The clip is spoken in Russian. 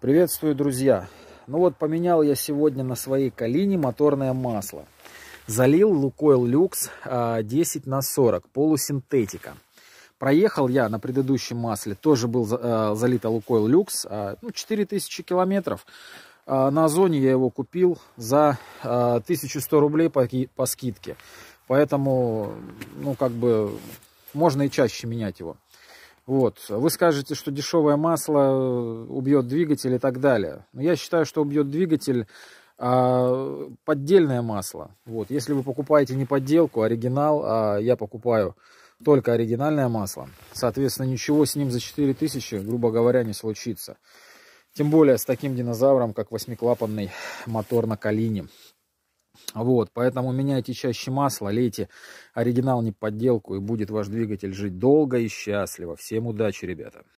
Приветствую, друзья! Ну вот, поменял я сегодня на своей Калине моторное масло. Залил Лукойл Люкс 10 а, на 40, полусинтетика. Проехал я на предыдущем масле, тоже был а, залито Лукойл Люкс, а, ну, 4000 километров. На Озоне я его купил за 1100 рублей по скидке. Поэтому, ну, как бы, можно и чаще менять его. Вот. Вы скажете, что дешевое масло э, убьет двигатель и так далее. Но я считаю, что убьет двигатель а, поддельное масло. Вот. Если вы покупаете не подделку, а оригинал, а я покупаю только оригинальное масло, соответственно, ничего с ним за 4000, грубо говоря, не случится. Тем более с таким динозавром, как восьмиклапанный мотор на Калине. Вот, поэтому меняйте чаще масло, лейте оригинал не подделку, и будет ваш двигатель жить долго и счастливо. Всем удачи, ребята!